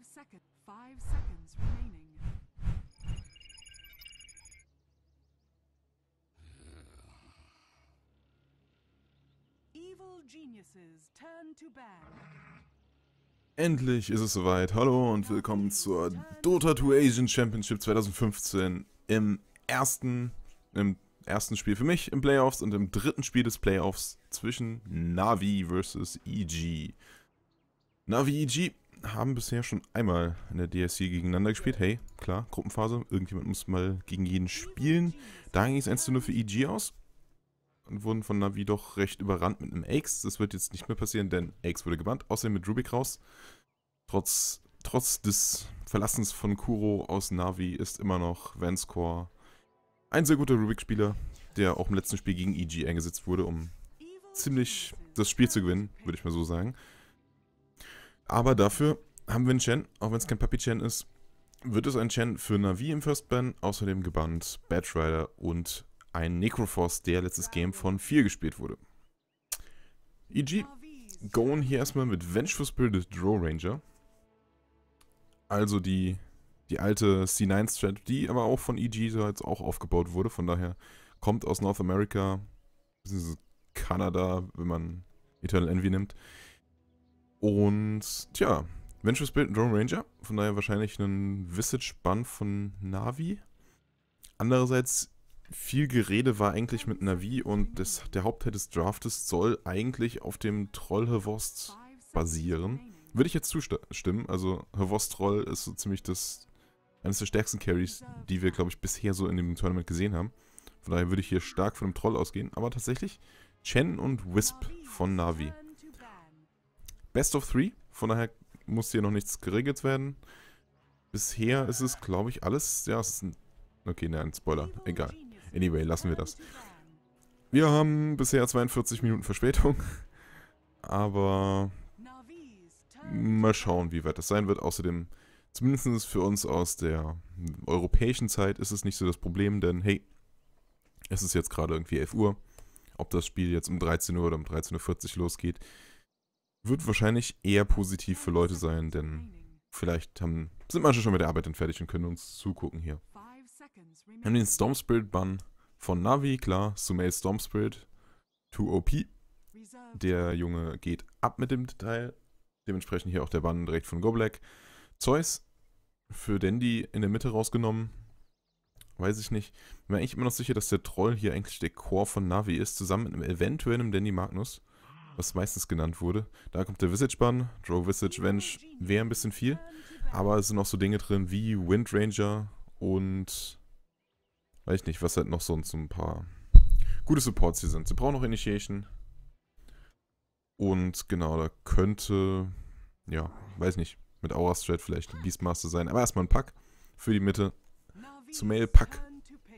Five seconds. Five seconds remaining. Evil geniuses turn to bad. Endlich ist es soweit. Hallo und willkommen zur Dota 2 Asian Championship 2015 im ersten, im ersten Spiel für mich im Playoffs und im dritten Spiel des Playoffs zwischen Navi vs. EG. Navi EG haben bisher schon einmal in der DSC gegeneinander gespielt. Hey, klar, Gruppenphase. Irgendjemand muss mal gegen jeden spielen. Da ging es 1 zu 0 für EG aus. Und wurden von Navi doch recht überrannt mit einem Axe. Das wird jetzt nicht mehr passieren, denn Axe wurde gebannt. Außerdem mit Rubik raus. Trotz, trotz des Verlassens von Kuro aus Navi ist immer noch Vanscore ein sehr guter Rubik-Spieler, der auch im letzten Spiel gegen EG eingesetzt wurde, um ziemlich das Spiel zu gewinnen, würde ich mal so sagen. Aber dafür haben wir einen Chen, auch wenn es kein Papi-Chen ist, wird es ein Chen für Navi im First Ban, außerdem gebannt Batrider und ein Necroforce, der letztes Game von 4 gespielt wurde. EG, going hier erstmal mit Vengeful Spirited Draw Ranger. Also die, die alte C9-Strat, die aber auch von EG so jetzt auch aufgebaut wurde, von daher kommt aus North America, Kanada, wenn man Eternal Envy nimmt. Und tja, Ventures Build Drone Ranger, von daher wahrscheinlich ein Visage-Bann von Navi. Andererseits, viel Gerede war eigentlich mit Navi und das, der Hauptteil des Draftes soll eigentlich auf dem Troll Hervost basieren. Würde ich jetzt zustimmen, also Hervost Troll ist so ziemlich das, eines der stärksten Carries, die wir, glaube ich, bisher so in dem Tournament gesehen haben. Von daher würde ich hier stark von dem Troll ausgehen, aber tatsächlich Chen und Wisp von Navi. Best of Three. Von daher muss hier noch nichts geregelt werden. Bisher ist es, glaube ich, alles... Ja, es ist ein... Okay, nein, Spoiler. Egal. Anyway, lassen wir das. Wir haben bisher 42 Minuten Verspätung. Aber... Mal schauen, wie weit das sein wird. Außerdem, zumindest für uns aus der europäischen Zeit ist es nicht so das Problem, denn hey, es ist jetzt gerade irgendwie 11 Uhr. Ob das Spiel jetzt um 13 Uhr oder um 13.40 Uhr losgeht, wird wahrscheinlich eher positiv für Leute sein, denn vielleicht haben, sind manche schon mit der Arbeit dann fertig und können uns zugucken hier. Wir haben den Storm Spirit Bun von Navi, klar, Sumail Storm Spirit, 2OP. Der Junge geht ab mit dem Detail. Dementsprechend hier auch der Bann direkt von Goblack. Zeus für Dandy in der Mitte rausgenommen. Weiß ich nicht. Ich Bin mir eigentlich immer noch sicher, dass der Troll hier eigentlich der Core von Navi ist, zusammen mit einem eventuellen Dandy Magnus was meistens genannt wurde. Da kommt der visage Bun, Draw Visage, Venge wäre ein bisschen viel, aber es sind auch so Dinge drin wie Wind Ranger und weiß ich nicht, was halt noch sonst so ein paar gute Supports hier sind. Sie brauchen noch Initiation und genau, da könnte, ja, weiß nicht, mit Aura Strat vielleicht Beastmaster sein, aber erstmal ein Pack für die Mitte. Zu Mail Pack,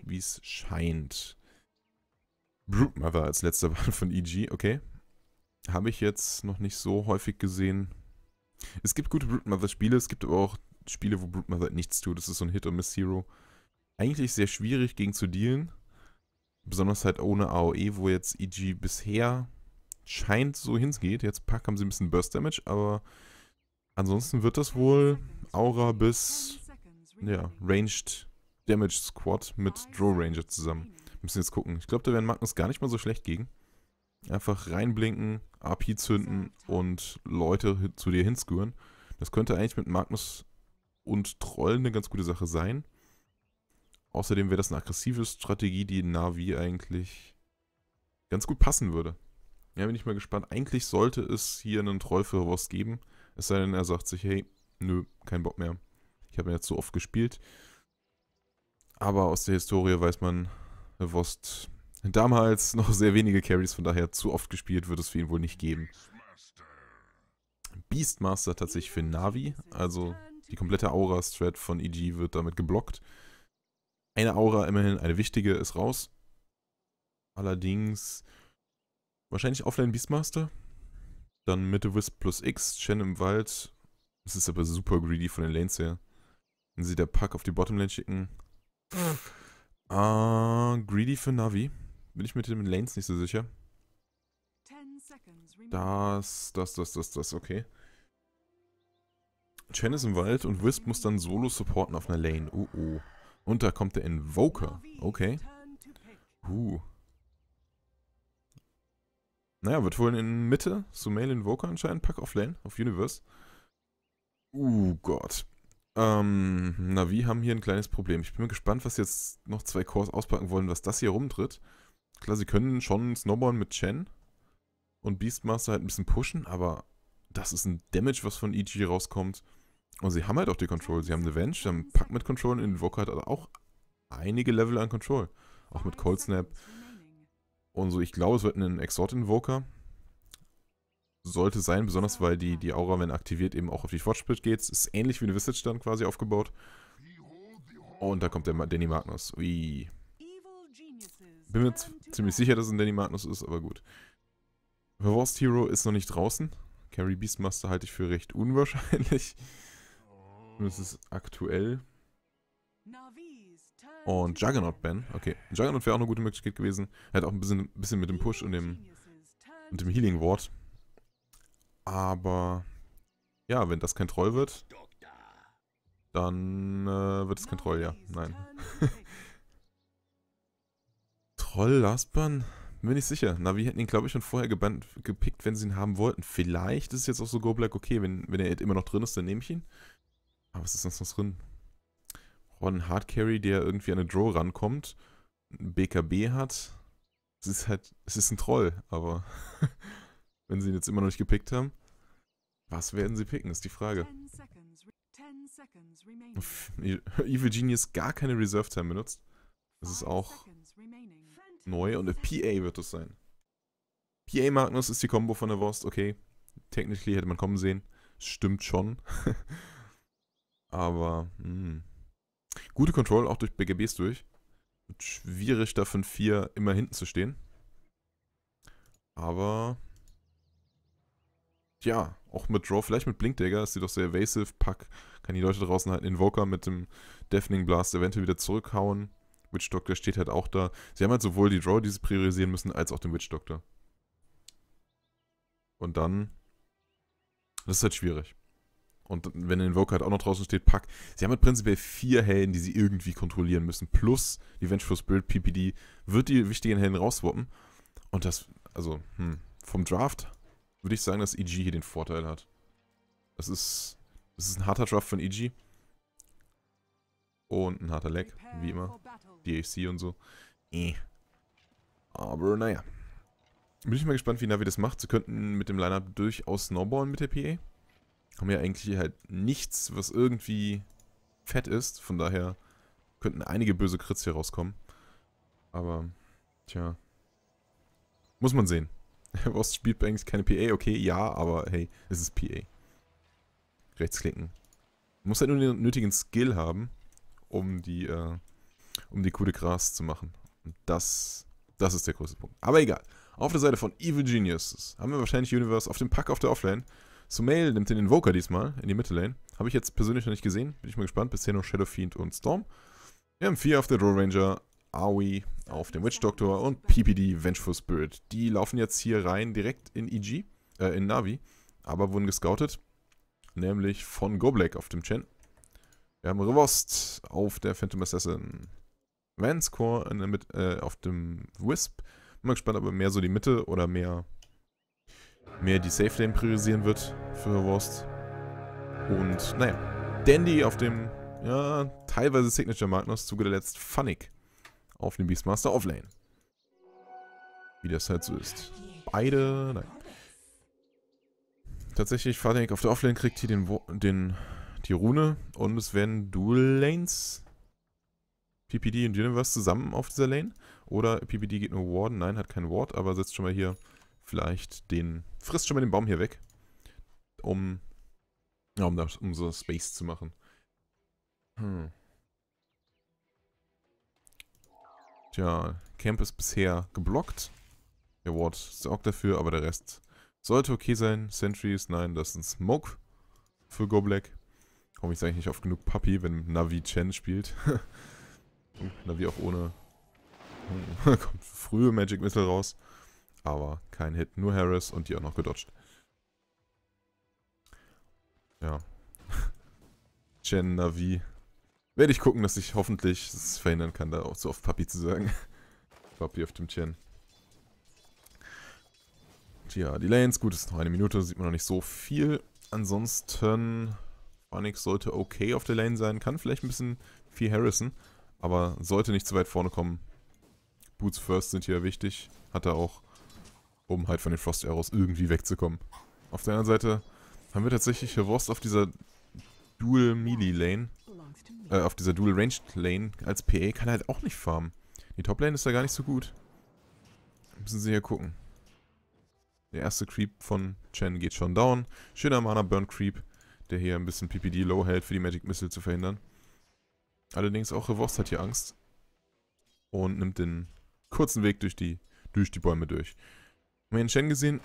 wie es scheint. Broodmother als letzter Wahl von EG, okay. Habe ich jetzt noch nicht so häufig gesehen. Es gibt gute Broodmother-Spiele, es gibt aber auch Spiele, wo Broodmother nichts tut. Das ist so ein Hit- und Miss-Hero. Eigentlich sehr schwierig gegen zu dealen. Besonders halt ohne AOE, wo jetzt EG bisher scheint so hingeht. Jetzt packen haben sie ein bisschen Burst Damage, aber ansonsten wird das wohl Aura bis ja, Ranged Damage Squad mit Draw Ranger zusammen. Müssen jetzt gucken. Ich glaube, da wären Magnus gar nicht mal so schlecht gegen. Einfach reinblinken, API zünden und Leute zu dir hinskuren. Das könnte eigentlich mit Magnus und Trollen eine ganz gute Sache sein. Außerdem wäre das eine aggressive Strategie, die Navi eigentlich ganz gut passen würde. Ja, bin ich mal gespannt. Eigentlich sollte es hier einen Troll für Horst geben. Es sei denn, er sagt sich, hey, nö, kein Bock mehr. Ich habe ihn jetzt so oft gespielt. Aber aus der Historie weiß man, Wost Damals noch sehr wenige Carries, von daher zu oft gespielt wird es für ihn wohl nicht geben. Beastmaster tatsächlich für Navi, also die komplette Aura-Strat von EG wird damit geblockt. Eine Aura, immerhin eine wichtige, ist raus. Allerdings wahrscheinlich Offline Beastmaster. Dann Mitte Wisp plus X, Chen im Wald. Das ist aber super greedy von den Lanes her. Wenn sie der Pack auf die Bottomlane schicken. Ah, uh, greedy für Navi bin ich mit den Lanes nicht so sicher. Das, das, das, das, das, okay. Chen ist im Wald und Wisp muss dann solo supporten auf einer Lane. Uh, uh. Und da kommt der Invoker. Okay. Huh. Naja, wird wohl in Mitte. Sumail Invoker anscheinend. Pack auf Lane, auf Universe. Uh Gott. Ähm, Navi haben hier ein kleines Problem. Ich bin gespannt, was jetzt noch zwei Cores auspacken wollen, was das hier rumtritt. Klar, sie können schon snowballen mit Chen und Beastmaster halt ein bisschen pushen, aber das ist ein Damage, was von EG rauskommt. Und sie haben halt auch die Control. Sie haben eine Venge, sie haben Pack mit Control und Invoker hat also auch einige Level an Control. Auch mit Cold Snap. Und so, ich glaube, es wird ein Exhort Invoker. Sollte sein, besonders weil die, die Aura, wenn aktiviert, eben auch auf die Fortschritt geht. Ist ähnlich wie eine Visage dann quasi aufgebaut. Und da kommt der Danny Magnus. Ui. Bin mir ziemlich sicher, dass es ein Danny Magnus ist, aber gut. Verwurst Hero ist noch nicht draußen. Carry Beastmaster halte ich für recht unwahrscheinlich. Zumindest aktuell. Und Juggernaut Ben. Okay, Juggernaut wäre auch eine gute Möglichkeit gewesen. Er hat auch ein bisschen, ein bisschen mit dem Push und dem, und dem Healing Ward. Aber ja, wenn das kein Troll wird, dann äh, wird es kein Troll, ja. Nein. Troll Lastburn? Bin ich sicher. Na, wir hätten ihn, glaube ich, schon vorher gebannt, gepickt, wenn sie ihn haben wollten. Vielleicht ist es jetzt auch so Go Black, okay, wenn, wenn er immer noch drin ist, dann nehme ich ihn. Aber ah, was ist sonst noch drin? Ron Hard Carry, der irgendwie an eine Draw rankommt, ein BKB hat. Es ist halt, es ist ein Troll, aber wenn sie ihn jetzt immer noch nicht gepickt haben, was werden sie picken, ist die Frage. Evil Genius gar keine Reserve Time benutzt. Das ist auch Neu und eine PA wird es sein. PA Magnus ist die Combo von der Wurst, okay. Technisch hätte man kommen sehen. Stimmt schon. Aber, mh. Hm. Gute Control, auch durch BGBs durch. Wird schwierig, da 5-4 immer hinten zu stehen. Aber, ja, auch mit Draw, vielleicht mit Blinkdagger, ist sie doch sehr evasive. Pack, kann die Leute draußen halt Invoker mit dem Deafening Blast eventuell wieder zurückhauen. Witch Doctor steht halt auch da. Sie haben halt sowohl die Draw, die sie priorisieren müssen, als auch den Witch Doctor. Und dann. Das ist halt schwierig. Und wenn der Invoker halt auch noch draußen steht, pack. Sie haben halt prinzipiell vier Helden, die sie irgendwie kontrollieren müssen. Plus die Vengeful Spirit PPD wird die wichtigen Helden rauswappen. Und das, also, hm, vom Draft würde ich sagen, dass EG hier den Vorteil hat. Das ist, das ist ein harter Draft von EG. Und ein harter Leck, wie immer. DAC und so. Äh. Aber naja. Bin ich mal gespannt, wie Navi das macht. Sie könnten mit dem Lineup durchaus snowballen mit der PA. Haben ja eigentlich halt nichts, was irgendwie fett ist. Von daher könnten einige böse Crits hier rauskommen. Aber, tja. Muss man sehen. Was spielt eigentlich keine PA? Okay, ja, aber hey, es ist PA. Rechtsklicken. Muss halt nur den nötigen Skill haben um die, äh, um die Coup de Grâce zu machen. Und das, das ist der größte Punkt. Aber egal. Auf der Seite von Evil Geniuses haben wir wahrscheinlich Universe auf dem Pack auf der Offlane. Sumail nimmt den Invoker diesmal in die Mittellane. Habe ich jetzt persönlich noch nicht gesehen. Bin ich mal gespannt. Bisher nur Shadow Fiend und Storm. Wir haben vier auf der Draw Ranger, Aoi auf dem Witch Doctor und PPD Vengeful Spirit. Die laufen jetzt hier rein direkt in EG, äh, in Navi, aber wurden gescoutet. Nämlich von Goblek auf dem Chen wir haben Revost auf der Phantom Assassin. Vanscore in der Mitte, äh, auf dem Wisp. Bin mal gespannt, ob er mehr so die Mitte oder mehr, mehr die Safe Lane priorisieren wird für Revost. Und naja, Dandy auf dem ja, teilweise Signature Magnus, zuge der Letzt Funnick auf dem Beastmaster Offlane. Wie das halt so ist. Beide, nein. Tatsächlich, Funnick auf der Offlane kriegt hier den, den die Rune und es werden Dual Lanes. PPD und Universe zusammen auf dieser Lane. Oder PPD geht nur Warden. Nein, hat keinen Ward, aber setzt schon mal hier vielleicht den... Frisst schon mal den Baum hier weg. Um... Ja, um, das, um so Space zu machen. Hm. Tja, Camp ist bisher geblockt. Der Ward sorgt dafür, aber der Rest sollte okay sein. Sentries, nein, das ist ein Smoke für Go Black komme ich eigentlich nicht oft genug Papi, wenn Navi Chen spielt. Hm, Navi auch ohne... Hm, kommt frühe Magic Missile raus. Aber kein Hit, nur Harris und die auch noch gedodged. Ja. Chen, Navi. Werde ich gucken, dass ich hoffentlich es verhindern kann, da auch so oft Papi zu sagen. Papi auf dem Chen. Tja, die Lanes, gut, ist noch eine Minute, sieht man noch nicht so viel. Ansonsten Spanix sollte okay auf der Lane sein. Kann vielleicht ein bisschen viel Harrison, aber sollte nicht zu weit vorne kommen. Boots First sind hier wichtig. Hat er auch, um halt von den Frost Arrows irgendwie wegzukommen. Auf der anderen Seite haben wir tatsächlich hier Wurst auf dieser Dual Melee Lane. Äh, auf dieser Dual Ranged Lane als PA kann er halt auch nicht farmen. Die Top Lane ist da gar nicht so gut. Müssen sie hier gucken. Der erste Creep von Chen geht schon down. Schöner Mana Burn Creep der hier ein bisschen PPD low hält, für die Magic Missile zu verhindern. Allerdings auch Revost hat hier Angst und nimmt den kurzen Weg durch die, durch die Bäume durch. Wir haben Shen gesehen,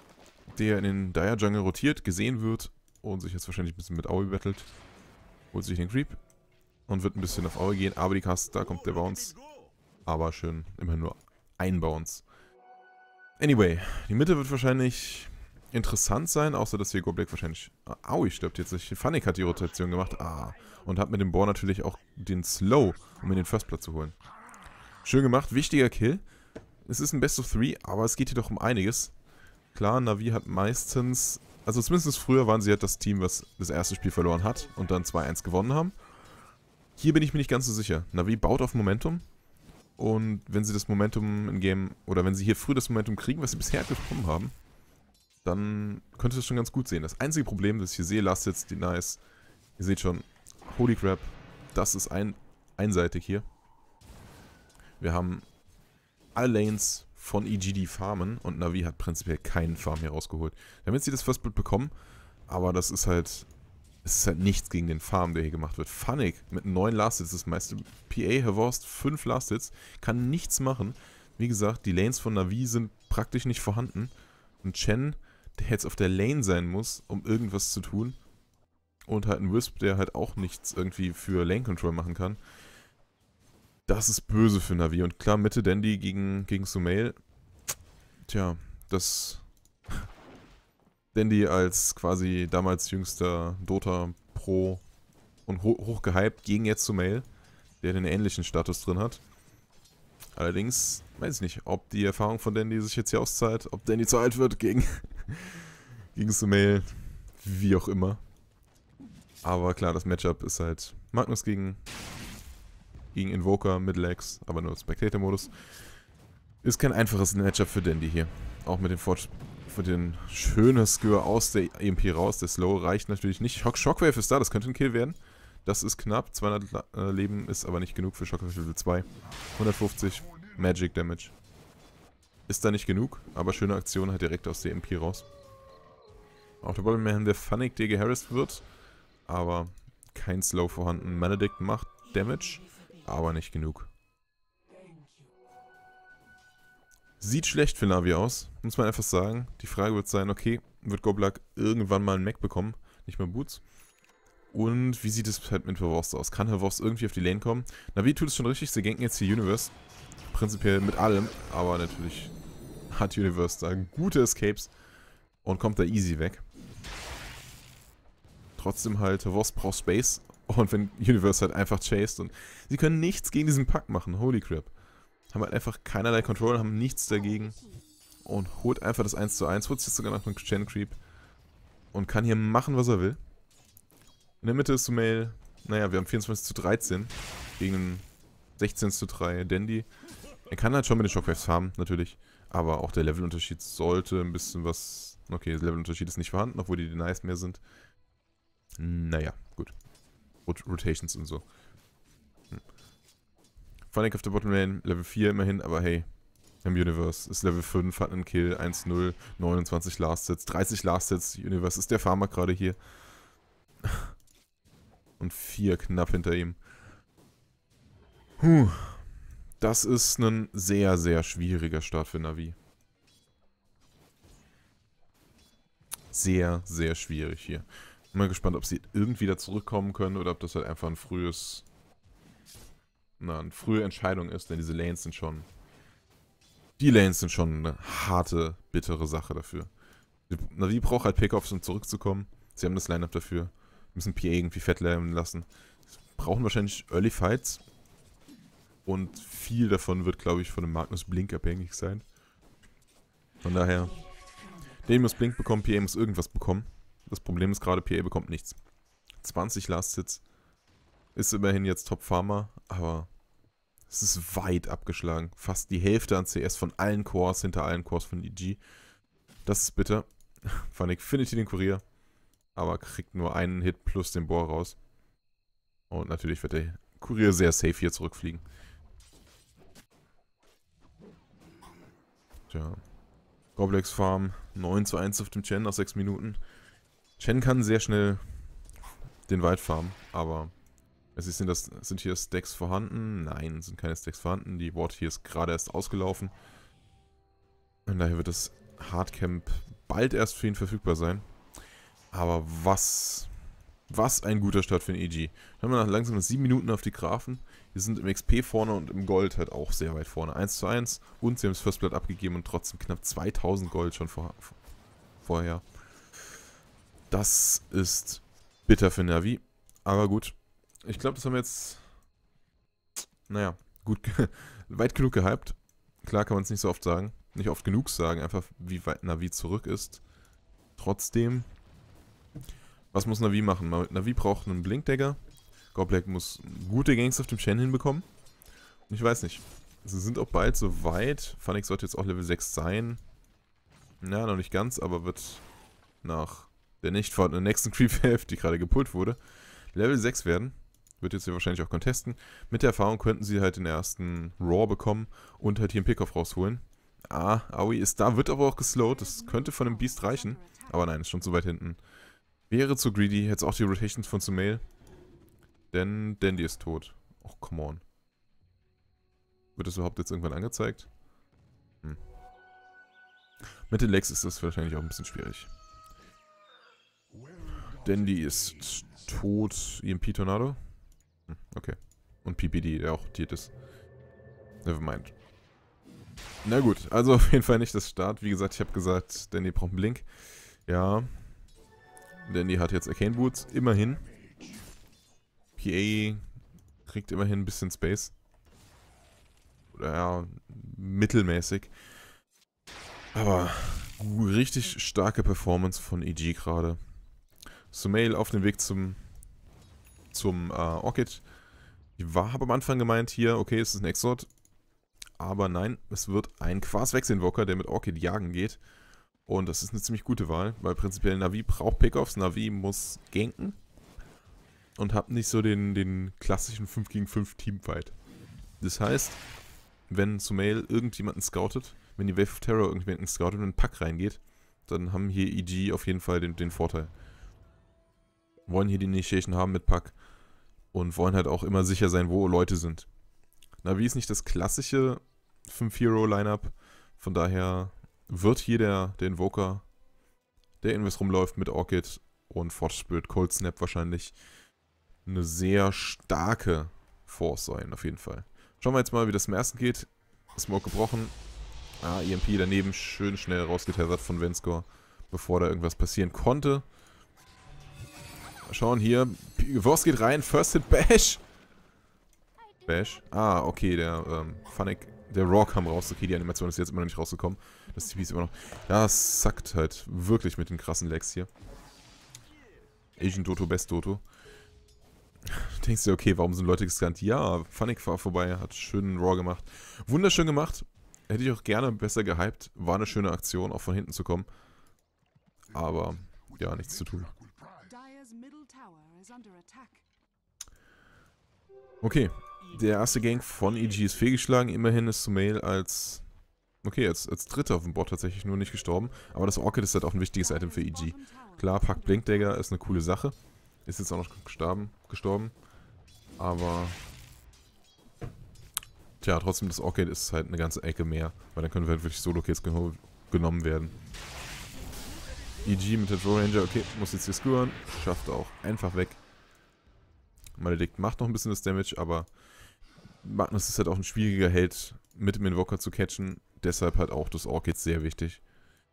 der in den Dire Jungle rotiert, gesehen wird und sich jetzt wahrscheinlich ein bisschen mit Aoi battelt. Holt sich den Creep und wird ein bisschen auf Aoi gehen, aber die Cast, da kommt der Bounce. Aber schön, immerhin nur ein Bounce. Anyway, die Mitte wird wahrscheinlich interessant sein, außer dass hier Goblek wahrscheinlich... Ah, au, ich stirbt jetzt nicht. Funnick hat die Rotation gemacht. Ah. Und hat mit dem Bohr natürlich auch den Slow, um in den First Blood zu holen. Schön gemacht. Wichtiger Kill. Es ist ein Best of Three, aber es geht hier doch um einiges. Klar, Navi hat meistens... Also zumindest früher waren sie halt das Team, was das erste Spiel verloren hat und dann 2-1 gewonnen haben. Hier bin ich mir nicht ganz so sicher. Navi baut auf Momentum. Und wenn sie das Momentum im Game, oder wenn sie hier früh das Momentum kriegen, was sie bisher bekommen halt haben, dann könnte es schon ganz gut sehen. Das einzige Problem, das ich hier sehe, Last Hits, Denies, ihr seht schon, holy crap, das ist ein, einseitig hier. Wir haben alle Lanes von EGD Farmen und Navi hat prinzipiell keinen Farm hier rausgeholt. Wir haben jetzt hier das First Blood bekommen, aber das ist halt, es ist halt nichts gegen den Farm, der hier gemacht wird. Funnig mit neun Last Hits, das meiste PA, Havorst, fünf Last Hits, kann nichts machen. Wie gesagt, die Lanes von Navi sind praktisch nicht vorhanden. Und Chen der jetzt auf der Lane sein muss, um irgendwas zu tun. Und halt ein Wisp, der halt auch nichts irgendwie für Lane Control machen kann. Das ist böse für Navi. Und klar, Mitte Dandy gegen, gegen Sumail. Tja, das... Dandy als quasi damals jüngster Dota-Pro und ho hoch gegen jetzt Sumail, der den ähnlichen Status drin hat. Allerdings weiß ich nicht, ob die Erfahrung von Dandy sich jetzt hier auszahlt, ob Dandy zu alt wird gegen gegen Sumail, wie auch immer. Aber klar, das Matchup ist halt Magnus gegen, gegen Invoker, Middle Axe, aber nur Spectator-Modus. Ist kein einfaches Matchup für Dandy hier. Auch mit dem Fort für den schönen Skür aus der EMP raus. Der Slow reicht natürlich nicht. Shock Shockwave ist da, das könnte ein Kill werden. Das ist knapp. 200 äh, Leben ist aber nicht genug für Shockwave Level 2. 150 Magic Damage. Ist da nicht genug, aber schöne Aktion halt direkt aus der MP raus. Auf der Bottom haben wir Funnick, der geharrist wird, aber kein Slow vorhanden. Benedict macht Damage, aber nicht genug. Sieht schlecht für Navi aus, muss man einfach sagen. Die Frage wird sein, okay, wird Goblak irgendwann mal einen Mac bekommen, nicht mehr Boots? Und wie sieht es halt mit Verworst aus? Kann Verworst irgendwie auf die Lane kommen? Navi tut es schon richtig, sie ganken jetzt die Universe. Prinzipiell mit allem, aber natürlich hat Universe da gute Escapes und kommt da easy weg. Trotzdem halt Wasp braucht Space und wenn Universe halt einfach chased und sie können nichts gegen diesen Pack machen, holy crap. Haben halt einfach keinerlei Control, haben nichts dagegen und holt einfach das 1 zu 1, holt sich jetzt sogar noch einen Gen Creep und kann hier machen, was er will. In der Mitte ist Sumail, naja, wir haben 24 zu 13 gegen 16 zu 3 Dandy. Er kann halt schon mit den Shockwaves farmen, natürlich. Aber auch der Levelunterschied sollte ein bisschen was... Okay, der Levelunterschied ist nicht vorhanden, obwohl die Denies mehr sind. Naja, gut. Rot Rotations und so. Hm. Funnick of the Bottom Lane, Level 4 immerhin, aber hey, im Universe ist Level 5, hat einen Kill, 1-0, 29 Last Sets, 30 Last Sets. Universe ist der Farmer gerade hier. Und 4 knapp hinter ihm. Huh. Das ist ein sehr, sehr schwieriger Start für Navi. Sehr, sehr schwierig hier. Bin mal gespannt, ob sie irgendwie da zurückkommen können oder ob das halt einfach ein frühes... Na, eine frühe Entscheidung ist, denn diese Lanes sind schon... Die Lanes sind schon eine harte, bittere Sache dafür. Navi braucht halt Pickoffs, um zurückzukommen. Sie haben das Lineup dafür. Müssen PA irgendwie fett lernen lassen. Brauchen wahrscheinlich Early Fights. Und viel davon wird, glaube ich, von dem Magnus Blink abhängig sein. Von daher, den muss Blink bekommen, PA muss irgendwas bekommen. Das Problem ist gerade, PA bekommt nichts. 20 Last-Hits ist immerhin jetzt Top-Farmer, aber es ist weit abgeschlagen. Fast die Hälfte an CS von allen Cores, hinter allen Cores von EG. Das ist bitter. Fand ich, findet ihr den Kurier, aber kriegt nur einen Hit plus den Bohr raus. Und natürlich wird der Kurier sehr safe hier zurückfliegen. Tja. Goblex Farm 9 zu 1 auf dem Chen nach 6 Minuten. Chen kann sehr schnell den Wald farmen, aber es ist, sind, das, sind hier Stacks vorhanden? Nein, sind keine Stacks vorhanden. Die Ward hier ist gerade erst ausgelaufen. Und daher wird das Hardcamp bald erst für ihn verfügbar sein. Aber was, was ein guter Start für den EG. Dann haben wir nach langsam 7 Minuten auf die Grafen. Wir sind im XP vorne und im Gold halt auch sehr weit vorne. 1 zu 1 und sie haben das First Blood abgegeben und trotzdem knapp 2000 Gold schon vor, vorher. Das ist bitter für Navi. Aber gut. Ich glaube, das haben wir jetzt, naja, gut, weit genug gehypt. Klar kann man es nicht so oft sagen, nicht oft genug sagen, einfach wie weit Navi zurück ist. Trotzdem, was muss Navi machen? Navi braucht einen Blinkdagger Scott Black muss gute Gangs auf dem Channel hinbekommen. Und ich weiß nicht. Sie sind auch bald so weit. Funix sollte jetzt auch Level 6 sein. Na, noch nicht ganz, aber wird nach der nicht vorhandenen nächsten Creep-Wave, die gerade gepult wurde, Level 6 werden. Wird jetzt hier wahrscheinlich auch contesten. Mit der Erfahrung könnten sie halt den ersten Raw bekommen und halt hier einen Pickoff rausholen. Ah, Aoi ist da, wird aber auch geslowt. Das könnte von einem Beast reichen. Aber nein, ist schon zu weit hinten. Wäre zu greedy, jetzt auch die Rotations von Sumail. Denn Dandy ist tot. Och, come on. Wird das überhaupt jetzt irgendwann angezeigt? Hm. Mit den Legs ist das wahrscheinlich auch ein bisschen schwierig. Dandy ist tot. EMP Tornado? Hm, okay. Und PPD, der auch tiert ist. Nevermind. Na gut, also auf jeden Fall nicht das Start. Wie gesagt, ich habe gesagt, Dandy braucht einen Blink. Ja. Dandy hat jetzt Arcane Boots, immerhin. GTA kriegt immerhin ein bisschen Space. Oder ja, mittelmäßig. Aber richtig starke Performance von EG gerade. Sumail auf dem Weg zum, zum äh, Orchid. Ich war, habe am Anfang gemeint, hier, okay, es ist ein Exort. Aber nein, es wird ein Quas-Wechselinvoker, der mit Orchid jagen geht. Und das ist eine ziemlich gute Wahl, weil prinzipiell Navi braucht Pickoffs. Navi muss ganken und habe nicht so den, den klassischen 5 gegen 5 Teamfight. Das heißt, wenn Sumail irgendjemanden scoutet, wenn die Wave of Terror irgendjemanden scoutet und in den Pack reingeht, dann haben hier EG auf jeden Fall den, den Vorteil. Wollen hier die Initiation haben mit Pack und wollen halt auch immer sicher sein, wo Leute sind. Navi ist nicht das klassische 5-Hero-Lineup, von daher wird hier der, der Invoker, der irgendwas rumläuft mit Orchid und Forge Fortspirit Cold Snap wahrscheinlich, eine sehr starke Force sein, auf jeden Fall. Schauen wir jetzt mal, wie das im ersten geht. Smoke gebrochen. Ah, EMP daneben schön schnell rausgetethert von Venscore, bevor da irgendwas passieren konnte. Mal schauen hier. Wurst geht rein. First Hit Bash. Bash. Ah, okay, der ähm, Funnick, der Raw kam raus. Okay, die Animation ist jetzt immer noch nicht rausgekommen. Das TP ist immer noch... Das es sackt halt wirklich mit den krassen Lags hier. Asian Doto, Best Doto. Denkst du, okay, warum sind Leute gescannt? Ja, Funnick war vorbei, hat schön Raw gemacht. Wunderschön gemacht. Hätte ich auch gerne besser gehypt. War eine schöne Aktion, auch von hinten zu kommen. Aber, ja, nichts zu tun. Okay, der erste Gang von EG ist fehlgeschlagen. Immerhin ist Sumail als... Okay, als, als Dritter auf dem Board tatsächlich nur nicht gestorben. Aber das Orchid ist halt auch ein wichtiges Item für EG. Klar, Pack Blinkdagger ist eine coole Sache. Ist jetzt auch noch gestorben. gestorben. Aber... Tja, trotzdem, das Orchid ist halt eine ganze Ecke mehr. Weil dann können wir halt wirklich Solo-Kills gen genommen werden. EG mit der Draw Ranger. Okay, muss jetzt hier screwern. Schafft auch. Einfach weg. Maledikt macht noch ein bisschen das Damage, aber Magnus ist halt auch ein schwieriger Held mit dem Invoker zu catchen. Deshalb halt auch das Orchid sehr wichtig.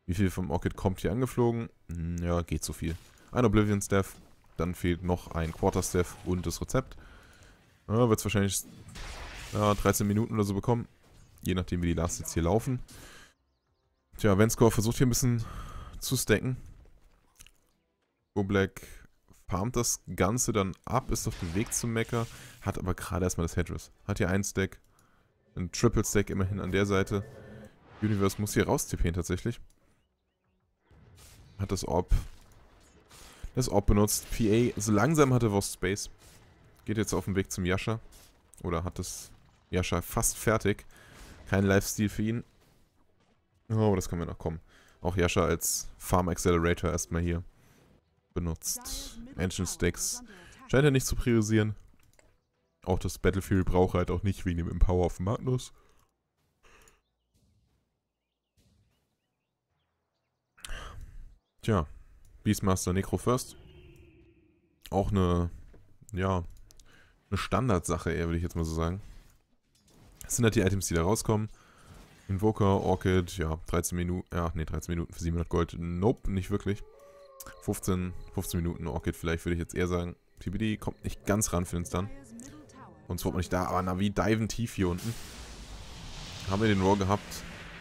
Wie viel vom Orchid kommt hier angeflogen? Hm, ja, geht so viel. Ein Oblivion Staff dann fehlt noch ein Quarterstaff und das Rezept. Ja, Wird es wahrscheinlich ja, 13 Minuten oder so bekommen. Je nachdem, wie die Last jetzt hier laufen. Tja, Venskor versucht hier ein bisschen zu stacken. Goblack farmt das Ganze dann ab, ist auf dem Weg zum Mecker, hat aber gerade erstmal das Hedges. Hat hier einen Stack, Ein Triple Stack immerhin an der Seite. Universe muss hier raus tippen tatsächlich. Hat das Orb das Orb benutzt. PA, so langsam hatte Wurst Space. Geht jetzt auf den Weg zum Yasha. Oder hat das Yasha fast fertig. Kein Lifestyle für ihn. Oh, das kann mir noch kommen. Auch Yasha als Farm Accelerator erstmal hier benutzt. Ancient Stacks scheint er nicht zu priorisieren. Auch das Battlefield braucht er halt auch nicht wegen dem Empower of Magnus. Tja. Beastmaster Necro First. Auch eine, ja, eine Standardsache eher, würde ich jetzt mal so sagen. Das sind halt die Items, die da rauskommen. Invoker, Orchid, ja, 13 Minuten, ja, nee, 13 Minuten für 700 Gold. Nope, nicht wirklich. 15, 15 Minuten Orchid vielleicht, würde ich jetzt eher sagen. TBD kommt nicht ganz ran für den Stun. Und zwar man nicht da, aber na, wie diven tief hier unten. Haben wir den Raw gehabt.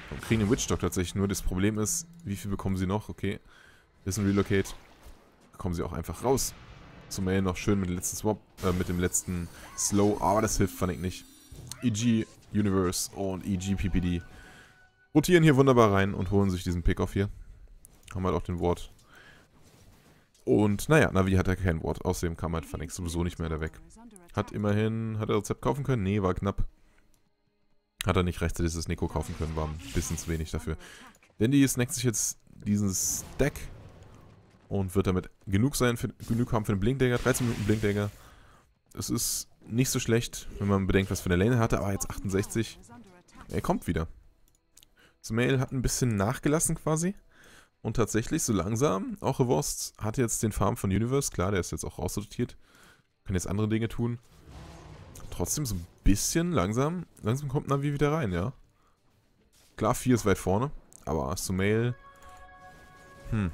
Und kriegen den Witch Dog tatsächlich nur. Das Problem ist, wie viel bekommen sie noch? Okay, ist ein Relocate. Da kommen sie auch einfach raus. Zum Mail noch schön mit dem letzten Swap, äh, mit dem letzten Slow. Aber das hilft Vanik nicht. EG Universe und EG PPD rotieren hier wunderbar rein und holen sich diesen Pickoff hier. Haben halt auch den Ward. Und naja, Navi hat er kein Ward. Außerdem kam halt Fanex sowieso nicht mehr da weg. Hat immerhin, hat er Rezept kaufen können? Nee, war knapp. Hat er nicht rechtzeitig das Neko kaufen können, war ein bisschen zu wenig dafür. Dandy snackt sich jetzt diesen Stack und wird damit genug sein, für, genug haben für den Blinkdagger. 13 Minuten Blinkdagger. Es ist nicht so schlecht, wenn man bedenkt, was für eine Lane er hatte, aber jetzt 68. Er kommt wieder. Smail hat ein bisschen nachgelassen quasi. Und tatsächlich, so langsam, auch Revost hat jetzt den Farm von Universe. Klar, der ist jetzt auch raussortiert. Kann jetzt andere Dinge tun. Trotzdem so ein bisschen langsam. Langsam kommt Navi wieder rein, ja. Klar, 4 ist weit vorne. Aber Sumail... Hm,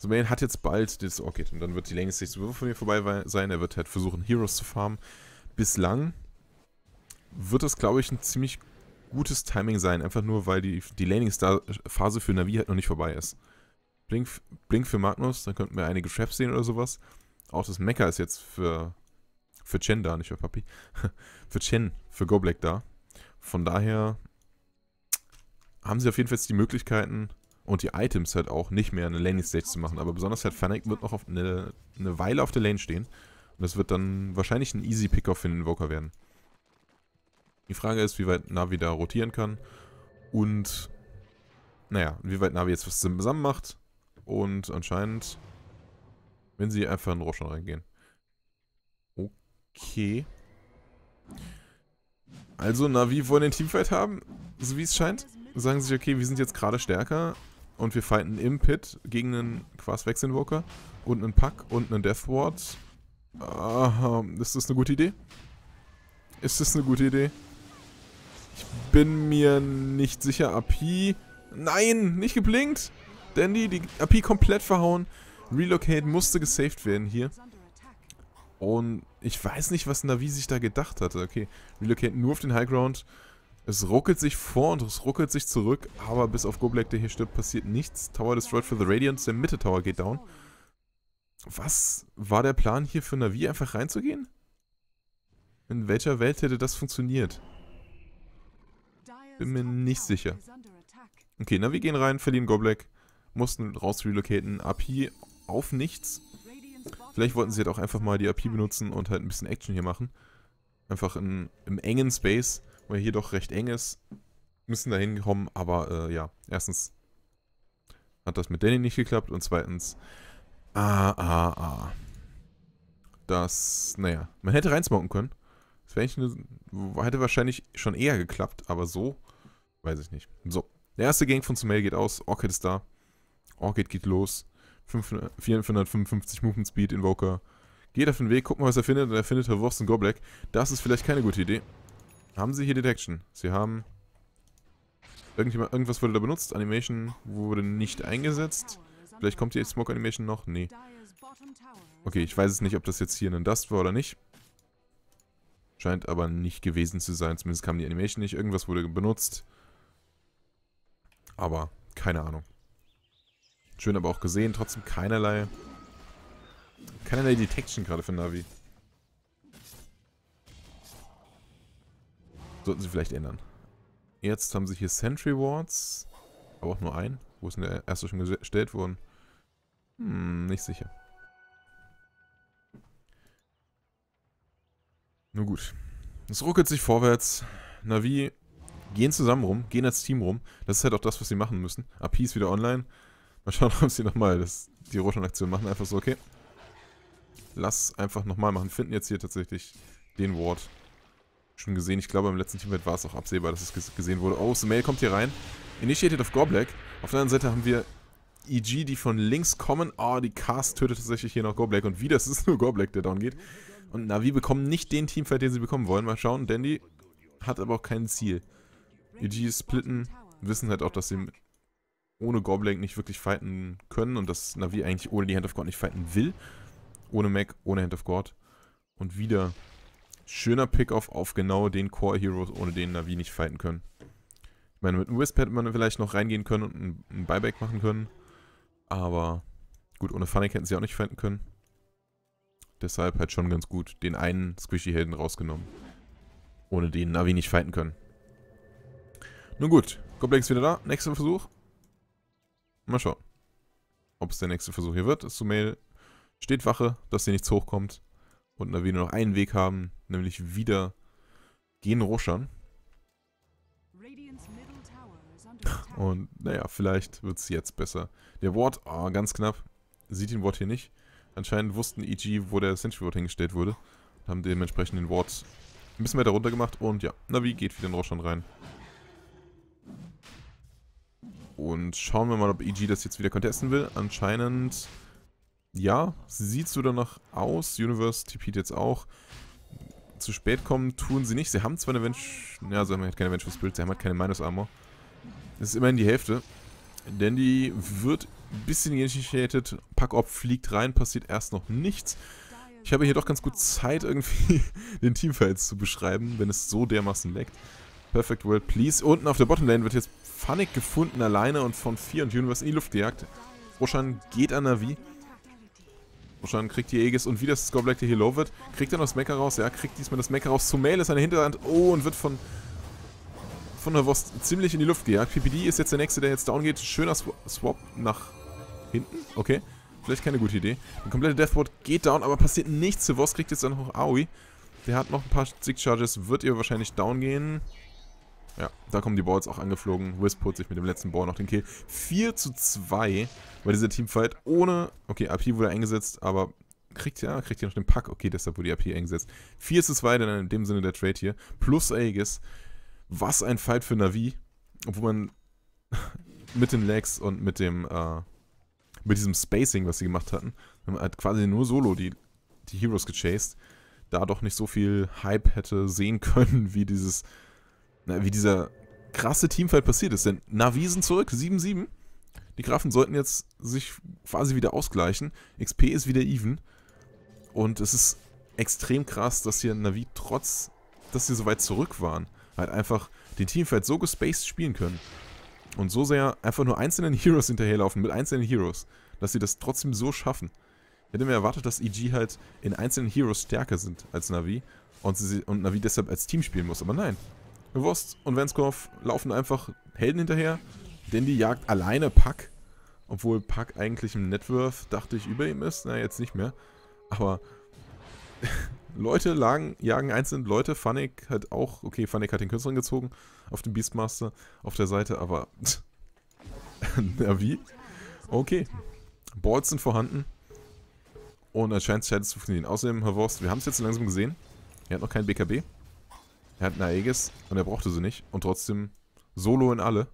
The also Man hat jetzt bald das Orchid und dann wird die längste Würfe von mir vorbei sein. Er wird halt versuchen, Heroes zu farmen. Bislang wird das, glaube ich, ein ziemlich gutes Timing sein, einfach nur, weil die, die Laning-Star-Phase für Navi halt noch nicht vorbei ist. Blink, Blink für Magnus, dann könnten wir einige Traps sehen oder sowas. Auch das Mecha ist jetzt für, für Chen da, nicht für Papi. für Chen, für Goblack da. Von daher haben sie auf jeden Fall jetzt die Möglichkeiten, und die Items halt auch nicht mehr eine Laning Stage zu machen. Aber besonders halt Fennec wird noch eine, eine Weile auf der Lane stehen. Und das wird dann wahrscheinlich ein easy Pickoff für den Invoker werden. Die Frage ist, wie weit Navi da rotieren kann und naja, wie weit Navi jetzt was zusammen macht. Und anscheinend, wenn sie einfach in Roshan reingehen. Okay. Also Navi wollen den Teamfight haben, so wie es scheint. Sagen sich, okay, wir sind jetzt gerade stärker, und wir fighten im Pit gegen einen Quas Wechselinvoker und einen Pack und einen Death Ward. Uh, ist das eine gute Idee? Ist das eine gute Idee? Ich bin mir nicht sicher. AP. Nein, nicht geblinkt. Dandy, die AP komplett verhauen. Relocate musste gesaved werden hier. Und ich weiß nicht, was Navi sich da gedacht hatte. Okay, Relocate nur auf den High Ground. Es ruckelt sich vor und es ruckelt sich zurück, aber bis auf Goblek, der hier stirbt, passiert nichts. Tower destroyed for the Radiance, der Mitte-Tower geht down. Was war der Plan hier für Navi, einfach reinzugehen? In welcher Welt hätte das funktioniert? Bin mir nicht sicher. Okay, Navi gehen rein, verlieren Goblek, mussten raus relocaten, AP auf nichts. Vielleicht wollten sie halt auch einfach mal die AP benutzen und halt ein bisschen Action hier machen. Einfach in, im engen Space weil hier doch recht eng ist. Müssen da hinkommen, aber äh, ja, erstens hat das mit Danny nicht geklappt und zweitens, ah, ah, ah. Das, naja, man hätte reinsmoken können. Das wäre ne, hätte wahrscheinlich schon eher geklappt, aber so, weiß ich nicht. So, der erste Gang von Sumail geht aus, Orchid ist da. Orchid geht los. 500, 455 Movement Speed, Invoker. Geht auf den Weg, gucken, was er findet. Und er findet Herr Wurst und Goblek. Das ist vielleicht keine gute Idee. Haben sie hier Detection? Sie haben... Irgendjemand, irgendwas wurde da benutzt. Animation wurde nicht eingesetzt. Vielleicht kommt die Smoke Animation noch? Nee. Okay, ich weiß es nicht, ob das jetzt hier ein Dust war oder nicht. Scheint aber nicht gewesen zu sein. Zumindest kam die Animation nicht. Irgendwas wurde benutzt. Aber keine Ahnung. Schön aber auch gesehen. Trotzdem keinerlei... Keinerlei Detection gerade für Navi. Sollten sie vielleicht ändern. Jetzt haben sie hier Sentry Wards. Aber auch nur einen. Wo ist denn der erste schon gestellt worden? Hm, nicht sicher. Nun gut. Es ruckelt sich vorwärts. Navi gehen zusammen rum, gehen als Team rum. Das ist halt auch das, was sie machen müssen. AP ist wieder online. Mal schauen, ob sie nochmal die Rotschon-Aktion machen. Einfach so, okay. Lass einfach nochmal machen. Finden jetzt hier tatsächlich den Ward schon gesehen. Ich glaube, im letzten Teamfight war es auch absehbar, dass es gesehen wurde. Oh, Sumail kommt hier rein. Initiated auf Goblack. Auf der anderen Seite haben wir EG, die von links kommen. Oh, die Cast tötet tatsächlich hier noch Goblack. Und wieder ist es nur Goblack, der down geht. Und Navi bekommen nicht den Teamfight, den sie bekommen wollen. Mal schauen. Dandy hat aber auch kein Ziel. EG splitten, wissen halt auch, dass sie ohne Goblek nicht wirklich fighten können. Und dass Navi eigentlich ohne die Hand of God nicht fighten will. Ohne Mac, ohne Hand of God. Und wieder Schöner Pick-Off auf genau den Core-Heroes, ohne den Navi nicht fighten können. Ich meine, mit einem Wisp hätte man vielleicht noch reingehen können und einen Buyback machen können. Aber gut, ohne Funny hätten sie auch nicht fighten können. Deshalb halt schon ganz gut den einen Squishy-Helden rausgenommen. Ohne den Navi nicht fighten können. Nun gut, Goblex wieder da. Nächster Versuch. Mal schauen. Ob es der nächste Versuch hier wird, ist zu Steht Wache, dass sie nichts hochkommt. Und Navi nur noch einen Weg haben, nämlich wieder gegen Roshan. Und naja, vielleicht wird es jetzt besser. Der Ward, oh, ganz knapp. Sieht den Ward hier nicht. Anscheinend wussten EG, wo der Sentry Ward hingestellt wurde. Und haben dementsprechend den Ward ein bisschen weiter runter gemacht. Und ja, Navi geht wieder in Roshan rein. Und schauen wir mal, ob EG das jetzt wieder contesten will. Anscheinend ja, sieht so danach aus. Universe TP't jetzt auch. Zu spät kommen tun sie nicht. Sie haben zwar eine Venge... Ja, sie haben halt keine Vengeful Spirit, sie haben halt keine Minus Armor. Das ist immerhin die Hälfte. Denn die wird ein bisschen initiated. Pack-Op fliegt rein, passiert erst noch nichts. Ich habe hier doch ganz gut Zeit, irgendwie den Teamfights zu beschreiben, wenn es so dermaßen leckt. Perfect World, please. Unten auf der Bottom Lane wird jetzt Funnick gefunden, alleine und von 4 und Universe in die Luft gejagt. Roshan geht an Navi. Wahrscheinlich kriegt die Aegis und wie das der hier low wird. Kriegt er noch das Mecha raus? Ja, kriegt diesmal das Mecha raus. Mail ist an Hinterhand. Oh, und wird von von der Wurst ziemlich in die Luft gejagt. PPD ist jetzt der Nächste, der jetzt down geht. Schöner Sw Swap nach hinten. Okay. Vielleicht keine gute Idee. Ein komplette Deathboard geht down, aber passiert nichts. Der Wurst kriegt jetzt dann noch Aoi. Der hat noch ein paar Stick Charges. Wird ihr wahrscheinlich down gehen. Ja, da kommen die Balls auch angeflogen. Wisp holt sich mit dem letzten Ball noch den Kill. 4 zu 2 bei dieser Teamfight ohne... Okay, AP wurde eingesetzt, aber kriegt ja, kriegt ja noch den Pack. Okay, deshalb wurde die AP eingesetzt. 4 zu 2, dann in dem Sinne der Trade hier. Plus Aegis. Was ein Fight für Navi. Obwohl man mit den Legs und mit dem... Äh, mit diesem Spacing, was sie gemacht hatten, hat quasi nur solo die, die Heroes gechased, da doch nicht so viel Hype hätte sehen können, wie dieses na, wie dieser krasse Teamfight passiert ist. Denn Navisen zurück, 7-7. Die Grafen sollten jetzt sich quasi wieder ausgleichen. XP ist wieder even. Und es ist extrem krass, dass hier Navi trotz, dass sie so weit zurück waren, halt einfach den Teamfight so gespaced spielen können. Und so sehr einfach nur einzelnen Heroes hinterherlaufen, mit einzelnen Heroes, dass sie das trotzdem so schaffen. Ich hätte mir erwartet, dass EG halt in einzelnen Heroes stärker sind als Navi und, sie, und Navi deshalb als Team spielen muss, aber nein. Wurst und Wenskov laufen einfach Helden hinterher. denn die jagt alleine Pack. Obwohl Pack eigentlich im Networth, dachte ich, über ihm ist. Na, jetzt nicht mehr. Aber Leute lagen, jagen einzeln Leute. Funnick hat auch, okay, Funnick hat den Künstlerin gezogen auf dem Beastmaster auf der Seite, aber na wie? Okay. Boards sind vorhanden. Und anscheinend scheint es zu funktionieren. Außerdem, Herr Wurst, wir haben es jetzt langsam gesehen. Er hat noch kein BKB. Er hat eine Aegis und er brauchte sie nicht. Und trotzdem solo in alle.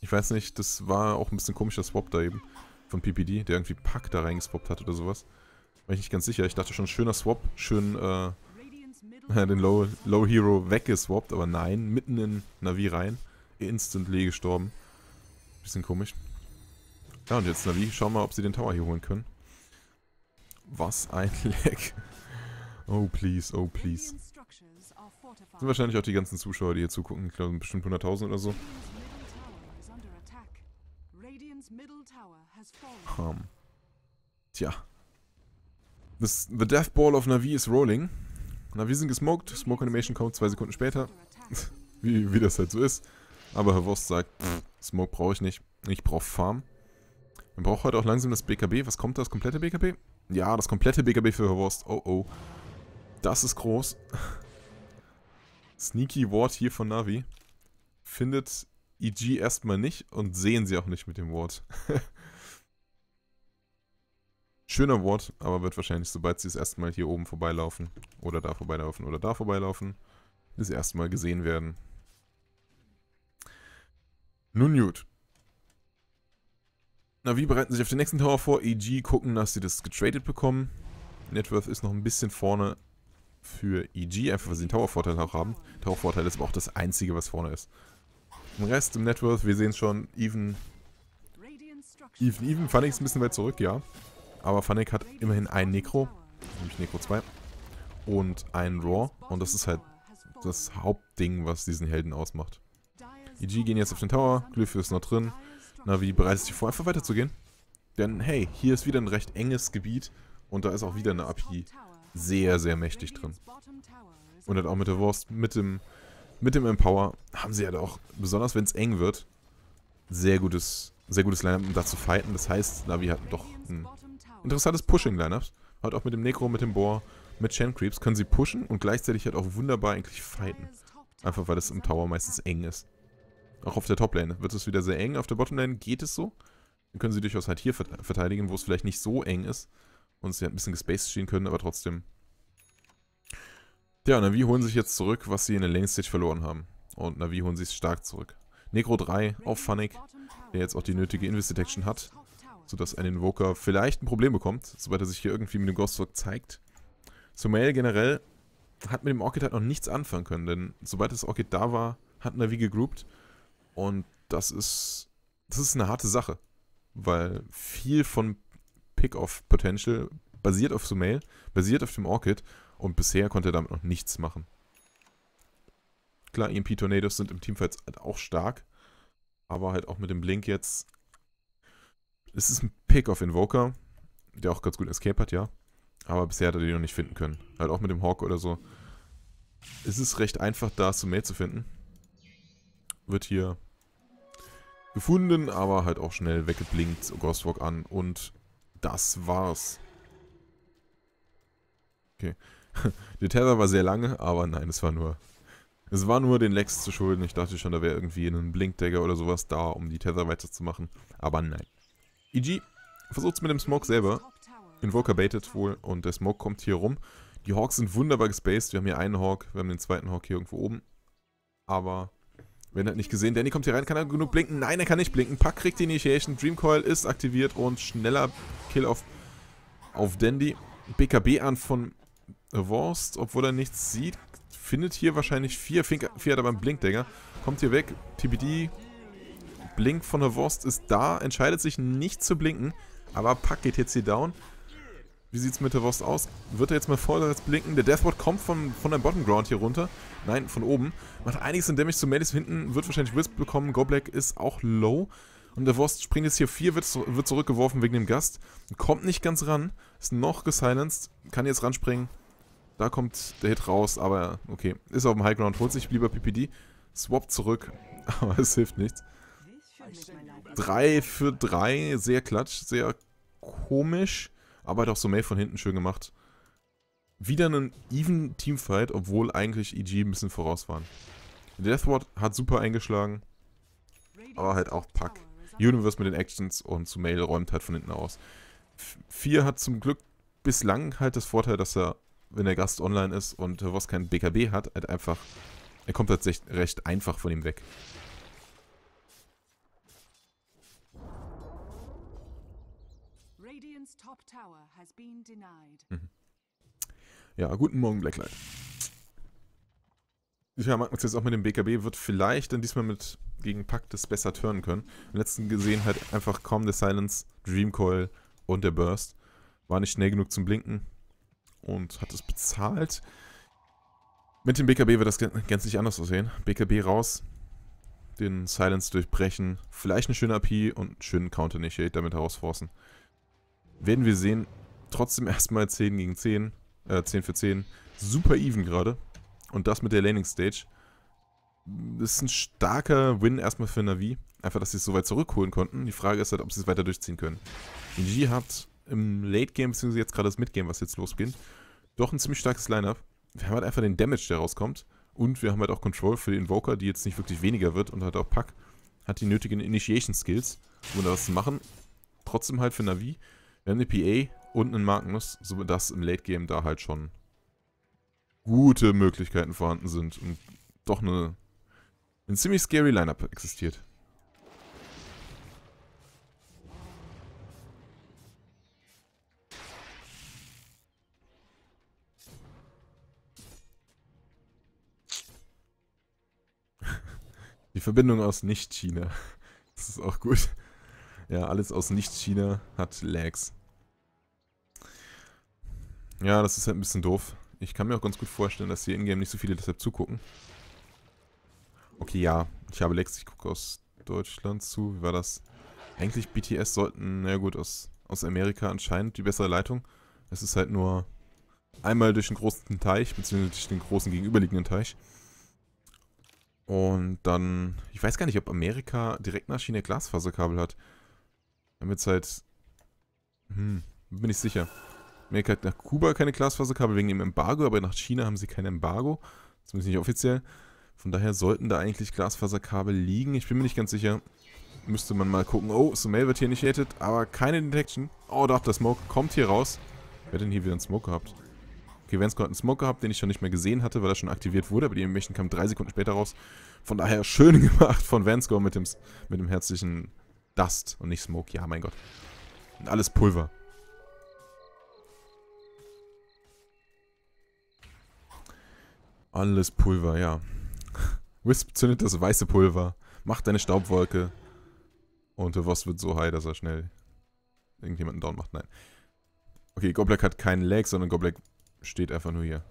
Ich weiß nicht, das war auch ein bisschen komischer Swap da eben. Von PPD, der irgendwie Pack da reingeswappt hat oder sowas. War ich nicht ganz sicher. Ich dachte schon, schöner Swap, schön äh, den Low, Low Hero weggeswappt. Aber nein, mitten in Navi rein. Instantly gestorben. Bisschen komisch. Ja, und jetzt Navi, schauen wir mal, ob sie den Tower hier holen können. Was ein Leck. Oh please, oh please. Sind wahrscheinlich auch die ganzen Zuschauer, die hier zugucken. Ich glaube, bestimmt 100.000 oder so. Um. Tja. This, the Death Ball of Navi is rolling. Navi sind gesmoked. Smoke Animation kommt zwei Sekunden später. wie, wie das halt so ist. Aber Herr Wurst sagt, pff, Smoke brauche ich nicht. Ich brauche Farm. Man braucht heute auch langsam das BKB. Was kommt da? Das komplette BKB? Ja, das komplette BKB für Herr Wurst. Oh, oh. Das ist groß. Sneaky Ward hier von Navi findet EG erstmal nicht und sehen sie auch nicht mit dem Ward. Schöner Ward, aber wird wahrscheinlich, sobald sie es erstmal hier oben vorbeilaufen oder da vorbeilaufen oder da vorbeilaufen, das erstmal gesehen werden. Nun gut. Navi bereiten sich auf den nächsten Tower vor. EG gucken, dass sie das getradet bekommen. Networth ist noch ein bisschen vorne, für EG, einfach weil sie den Tower-Vorteil noch haben. Tower-Vorteil ist aber auch das Einzige, was vorne ist. Im Rest im Networth, wir sehen schon, Even... Even, Even, Funnick ist ein bisschen weit zurück, ja. Aber Funnick hat immerhin ein Necro, nämlich Necro 2, und ein Raw. Und das ist halt das Hauptding, was diesen Helden ausmacht. EG gehen jetzt auf den Tower, Glyph ist noch drin. Navi bereitet sich vor, einfach weiterzugehen. Denn hey, hier ist wieder ein recht enges Gebiet und da ist auch wieder eine API sehr, sehr mächtig drin. Und halt auch mit der Wurst, mit dem, mit dem Empower haben sie halt auch, besonders wenn es eng wird, sehr gutes, sehr gutes Lineup, um da zu fighten. Das heißt, Navi hat doch ein interessantes Pushing-Lineup. Halt auch mit dem Necro, mit dem Boar, mit Chain Creeps können sie pushen und gleichzeitig halt auch wunderbar eigentlich fighten. Einfach weil es im Tower meistens eng ist. Auch auf der Top-Lane wird es wieder sehr eng. Auf der Bottom-Lane geht es so. Dann können sie durchaus halt hier verteidigen, wo es vielleicht nicht so eng ist. Und sie hat ein bisschen gespaced stehen können, aber trotzdem. Ja, Navi holen sich jetzt zurück, was sie in der Lane Stage verloren haben. Und Navi holen sich stark zurück. Necro 3 auf Funnick, der jetzt auch die nötige Invis Detection hat, sodass ein Invoker vielleicht ein Problem bekommt, sobald er sich hier irgendwie mit dem Ghostwork zeigt. Sumail generell hat mit dem Orchid halt noch nichts anfangen können, denn sobald das Orchid da war, hat Navi gegroupt und das ist, das ist eine harte Sache, weil viel von Pick Pickoff Potential, basiert auf Sumail, basiert auf dem Orchid und bisher konnte er damit noch nichts machen. Klar, EMP Tornadoes sind im Teamfight halt auch stark, aber halt auch mit dem Blink jetzt. Es ist ein Pick Pickoff Invoker, der auch ganz gut Escape hat, ja. Aber bisher hat er den noch nicht finden können. Halt auch mit dem Hawk oder so. Es ist recht einfach, da Sumail zu finden. Wird hier gefunden, aber halt auch schnell weggeblinkt, Ghostwalk an und das war's. Okay. Der Tether war sehr lange, aber nein, es war nur... Es war nur den Lex zu schulden. Ich dachte schon, da wäre irgendwie ein Blinkdagger oder sowas da, um die Tether weiterzumachen. Aber nein. EG versucht's mit dem Smoke selber. Invoker baitet wohl und der Smoke kommt hier rum. Die Hawks sind wunderbar gespaced. Wir haben hier einen Hawk, wir haben den zweiten Hawk hier irgendwo oben. Aber wenn er nicht gesehen. Danny kommt hier rein. Kann er genug blinken? Nein, er kann nicht blinken. Pack kriegt die Initiation. Dreamcoil ist aktiviert und schneller Kill auf, auf Dandy. BKB an von Worst, obwohl er nichts sieht. Findet hier wahrscheinlich vier. Fink, vier hat aber einen Blink, Digga. Kommt hier weg. TBD. Blink von der Wurst ist da. Entscheidet sich nicht zu blinken. Aber Pack geht jetzt hier down. Wie sieht's mit der Wurst aus? Wird er jetzt mal vorwärts blinken? Der Deathbot kommt von, von dem Bottom Ground hier runter. Nein, von oben. Macht einiges in Damage zu Madis hinten. Wird wahrscheinlich Wisp bekommen. Goblack ist auch low. Und der Wurst springt jetzt hier 4, wird, wird zurückgeworfen wegen dem Gast. Kommt nicht ganz ran. Ist noch gesilenced. Kann jetzt ranspringen. Da kommt der Hit raus, aber okay. Ist auf dem High Ground, holt sich lieber PPD. Swap zurück, aber es hilft nichts. 3 für 3, sehr klatsch, sehr komisch. Aber hat auch so May von hinten schön gemacht. Wieder einen even Teamfight, obwohl eigentlich EG ein bisschen voraus waren. Death Ward hat super eingeschlagen, aber halt auch Pack. Universe mit den Actions und Sumail räumt halt von hinten aus. 4 hat zum Glück bislang halt das Vorteil, dass er, wenn der Gast online ist und was kein BKB hat, halt einfach, er kommt halt recht einfach von ihm weg. Mhm. Ja, guten Morgen, Blacklight. Ja, Magnus jetzt auch mit dem BKB wird vielleicht dann diesmal mit gegen Paktes besser turnen können. Im letzten gesehen halt einfach kaum der Silence, Dreamcoil und der Burst. War nicht schnell genug zum Blinken und hat es bezahlt. Mit dem BKB wird das gänzlich anders aussehen. BKB raus, den Silence durchbrechen, vielleicht eine schöne AP und einen schönen Counter-Initiate damit herausforcen werden wir sehen. Trotzdem erstmal 10 gegen 10. Äh, 10 für 10. Super even gerade. Und das mit der Laning Stage. ist ein starker Win erstmal für Navi. Einfach, dass sie es so weit zurückholen konnten. Die Frage ist halt, ob sie es weiter durchziehen können. EG hat im Late Game, beziehungsweise jetzt gerade das Mid Game, was jetzt losgeht, doch ein ziemlich starkes Lineup. Wir haben halt einfach den Damage, der rauskommt. Und wir haben halt auch Control für den Invoker, die jetzt nicht wirklich weniger wird. Und halt auch Pack hat die nötigen Initiation Skills, um da was zu machen. Trotzdem halt für Navi wir haben eine PA und einen Magnus, sodass im Late Game da halt schon gute Möglichkeiten vorhanden sind und doch eine, ein ziemlich scary Lineup existiert. Die Verbindung aus Nicht-China. Das ist auch gut. Ja, alles aus Nicht-China hat Lags. Ja, das ist halt ein bisschen doof. Ich kann mir auch ganz gut vorstellen, dass hier in-game nicht so viele deshalb zugucken. Okay, ja. Ich habe Lags. Ich gucke aus Deutschland zu. Wie war das? Eigentlich BTS sollten, na gut, aus, aus Amerika anscheinend die bessere Leitung. Es ist halt nur einmal durch den großen Teich, beziehungsweise durch den großen gegenüberliegenden Teich. Und dann, ich weiß gar nicht, ob Amerika direkt nach China Glasfaserkabel hat. Damit es halt... Hm, bin ich sicher. Amerika hat nach Kuba keine Glasfaserkabel wegen dem Embargo, aber nach China haben sie kein Embargo. Zumindest nicht offiziell. Von daher sollten da eigentlich Glasfaserkabel liegen. Ich bin mir nicht ganz sicher. Müsste man mal gucken. Oh, Sumail wird hier nicht hated, aber keine Detection. Oh, doch, der Smoke kommt hier raus. Wer hat denn hier wieder einen Smoke gehabt? Okay, Vansko hat einen Smoke gehabt, den ich schon nicht mehr gesehen hatte, weil er schon aktiviert wurde, aber die Emission kam drei Sekunden später raus. Von daher schön gemacht von Vansko mit dem, mit dem herzlichen Dust und nicht Smoke. Ja, mein Gott. Und alles Pulver. Alles Pulver, ja. Wisp zündet das weiße Pulver, macht eine Staubwolke. Und der Boss wird so high, dass er schnell irgendjemanden down macht. Nein. Okay, Goblek hat keinen Lag, sondern Goblek steht einfach nur hier.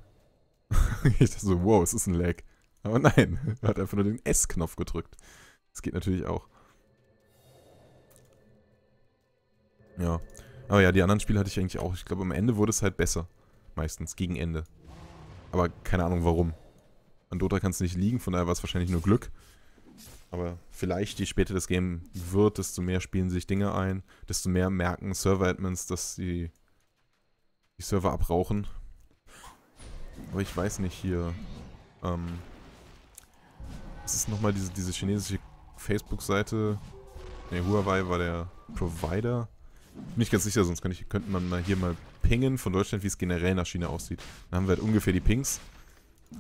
ich dachte so, wow, es ist ein Lag. Aber nein, er hat einfach nur den S-Knopf gedrückt. Das geht natürlich auch. Ja. Aber ja, die anderen Spiele hatte ich eigentlich auch. Ich glaube, am Ende wurde es halt besser. Meistens, gegen Ende. Aber keine Ahnung warum. An Dota kann es nicht liegen, von daher war es wahrscheinlich nur Glück. Aber vielleicht, je später das Game wird, desto mehr spielen sich Dinge ein, desto mehr merken Server-Admins, dass sie die Server abrauchen. Aber ich weiß nicht hier. Ähm, es ist nochmal diese, diese chinesische Facebook-Seite. Ne, Huawei war der Provider. Bin ich ganz sicher, sonst könnte, ich, könnte man mal hier mal pingen von Deutschland, wie es generell nach China aussieht. Dann haben wir halt ungefähr die Pings.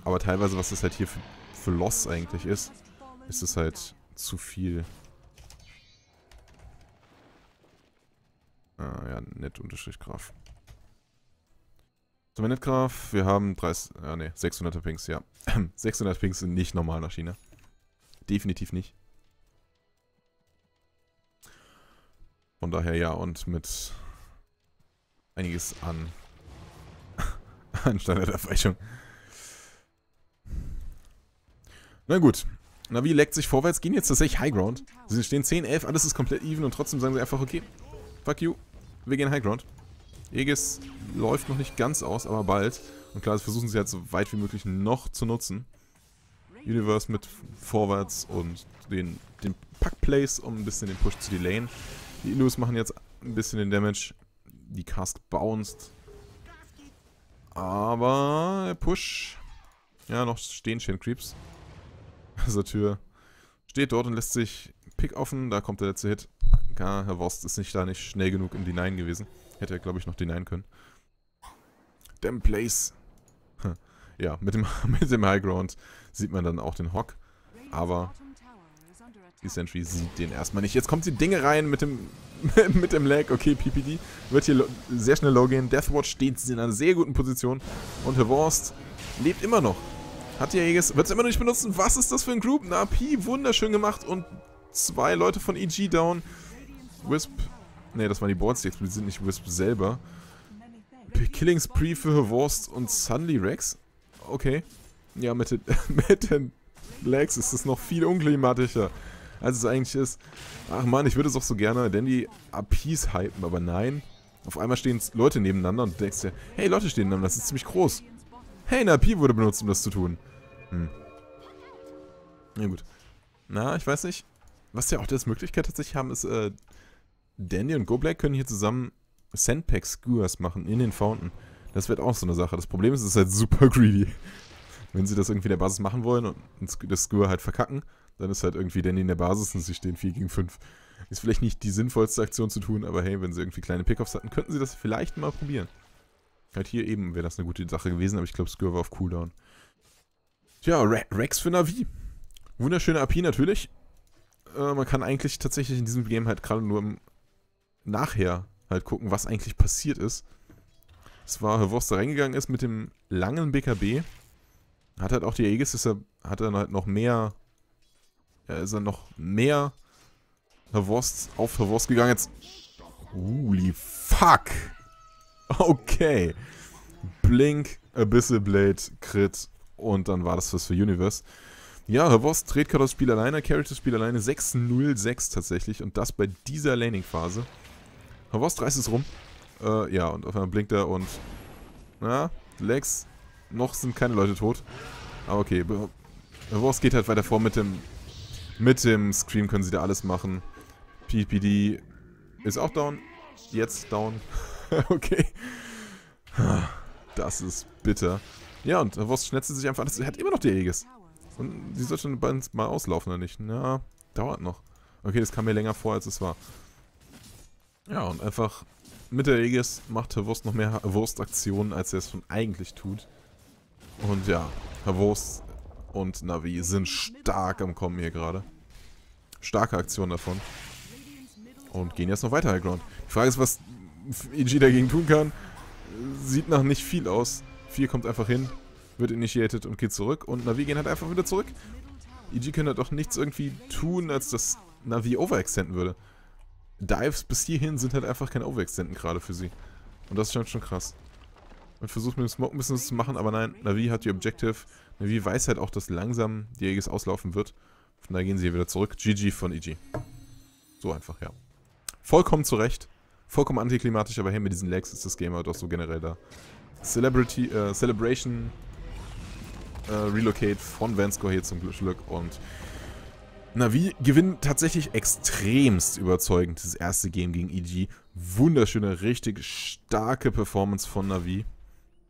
Aber teilweise, was das halt hier für, für Loss eigentlich ist, ist es halt zu viel. Ah ja, net unterstrich Graf. Zum Graf, wir haben 30, ah ne, 600 Pings, ja. 600 er Pings sind nicht normal nach China. Definitiv nicht. Von daher ja, und mit einiges an, an Standardabweichung. Na gut. Na wie leckt sich vorwärts, gehen jetzt tatsächlich High Ground. Sie stehen 10, 11, alles ist komplett even und trotzdem sagen sie einfach, okay, fuck you, wir gehen High Ground. Aegis läuft noch nicht ganz aus, aber bald. Und klar, das versuchen sie halt so weit wie möglich noch zu nutzen. Universe mit vorwärts und den, den Pack-Plays, um ein bisschen den Push zu delayen. Die Illus machen jetzt ein bisschen den Damage. Die Cast bounced. Aber Push. Ja, noch stehen Chain Creeps. Also Tür steht dort und lässt sich Pick offen. Da kommt der letzte Hit. Ja, Herr Worst ist nicht da nicht schnell genug im Denyen gewesen. Hätte er, glaube ich, noch denyen können. Damn Place. Ja, mit dem, mit dem High Ground sieht man dann auch den Hock. Aber die Sentry sieht den erstmal nicht. Jetzt kommt die Dinge rein mit dem, mit dem Lag. Okay, PPD wird hier sehr schnell low gehen. Deathwatch steht in einer sehr guten Position. Und Hevorst lebt immer noch. Hat die Jäges, wird es immer noch nicht benutzen. Was ist das für ein Group? Na, P, wunderschön gemacht. Und zwei Leute von EG down. Wisp, ne, das waren die Boards, die explodiert nicht Wisp selber. Killing Spree für Hevorst und Sunly Rex? Okay. Ja, mit den, mit den Legs ist es noch viel unklimatischer als es eigentlich ist. Ach man, ich würde es auch so gerne Dandy APs hypen, aber nein. Auf einmal stehen Leute nebeneinander und du denkst dir, hey, Leute stehen nebeneinander, das ist ziemlich groß. Hey, eine AP wurde benutzt, um das zu tun. Hm. Na ja, gut. Na, ich weiß nicht. Was ja auch das Möglichkeit tatsächlich haben, ist, äh, Dandy und GoBlack können hier zusammen Sandpack Skewers machen in den Fountain. Das wird auch so eine Sache. Das Problem ist, es ist halt super greedy. Wenn sie das irgendwie in der Basis machen wollen und das Skewer halt verkacken, dann ist halt irgendwie Danny in der Basis und sie stehen 4 gegen 5. Ist vielleicht nicht die sinnvollste Aktion zu tun, aber hey, wenn sie irgendwie kleine Pickoffs hatten, könnten sie das vielleicht mal probieren. Halt hier eben wäre das eine gute Sache gewesen, aber ich glaube, Skur war auf Cooldown. Tja, Re Rex für Navi. Wunderschöne AP natürlich. Äh, man kann eigentlich tatsächlich in diesem Game halt gerade nur im Nachher halt gucken, was eigentlich passiert ist. Es war Hervos, der reingegangen ist mit dem langen BKB. Hat halt auch die Aegis, deshalb hat er halt noch mehr da ist er noch mehr Verwurst, auf Verwurst gegangen. Jetzt. Holy fuck. Okay. Blink, Abyssal Blade, Crit und dann war das was für Universe. Ja, Hervoss dreht gerade das Spiel alleine, carried das Spiel alleine 6-0-6 tatsächlich und das bei dieser Laning-Phase. Hervoss reißt es rum. Äh, ja, und auf einmal blinkt er und... Na, Lex, noch sind keine Leute tot. Aber okay, Hervoss geht halt weiter vor mit dem mit dem Scream können sie da alles machen. PPD ist auch down. Jetzt down. okay. Das ist bitter. Ja, und Wurst schnetzelt sich einfach. Er hat immer noch die Aegis. Und die sollte schon mal auslaufen, oder nicht? Na, dauert noch. Okay, das kam mir länger vor, als es war. Ja, und einfach mit der Aegis macht Herr Wurst noch mehr Wurst-Aktionen, als er es schon eigentlich tut. Und ja, Herr Wurst und Navi sind stark am Kommen hier gerade. Starke Aktion davon. Und gehen jetzt noch weiter Highground. Die Frage ist, was EG dagegen tun kann. Sieht nach nicht viel aus. 4 kommt einfach hin, wird initiated und geht zurück. Und Navi gehen halt einfach wieder zurück. EG können halt auch nichts irgendwie tun, als dass Navi overextenden würde. Dives bis hierhin sind halt einfach kein Overextenden gerade für sie. Und das scheint schon, schon krass. Man versucht mit dem Smoke ein bisschen was zu machen, aber nein, Navi hat die Objective. Wie weiß halt auch, dass langsam die Aegis auslaufen wird. Von daher gehen sie hier wieder zurück. GG von EG. So einfach, ja. Vollkommen zurecht. Vollkommen antiklimatisch, aber hey, mit diesen Lags ist das Game halt auch so generell da. Celebrity, äh, Celebration äh, Relocate von Vanscore hier zum Glück und Navi gewinnt tatsächlich extremst überzeugend das erste Game gegen EG. Wunderschöne, richtig starke Performance von Navi.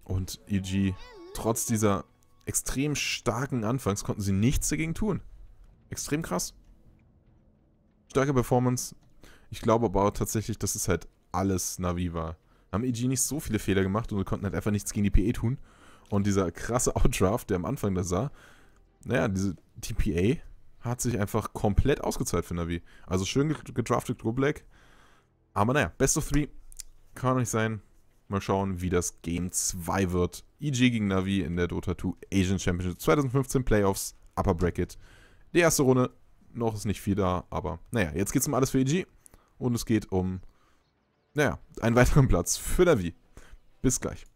Und EG, trotz dieser extrem starken Anfangs konnten sie nichts dagegen tun. Extrem krass. Starke Performance. Ich glaube aber auch tatsächlich, dass es halt alles Navi war. Haben EG nicht so viele Fehler gemacht und konnten halt einfach nichts gegen die PA e tun. Und dieser krasse Outdraft, der am Anfang da sah, naja, diese TPA hat sich einfach komplett ausgezahlt für Navi. Also schön gedraftet Go Black. Aber naja, Best of Three kann auch nicht sein. Mal schauen, wie das Game 2 wird. EG gegen Navi in der Dota 2 Asian Championship 2015 Playoffs, Upper Bracket. Die erste Runde, noch ist nicht viel da, aber naja, jetzt geht es um alles für EG und es geht um, naja, einen weiteren Platz für Navi. Bis gleich.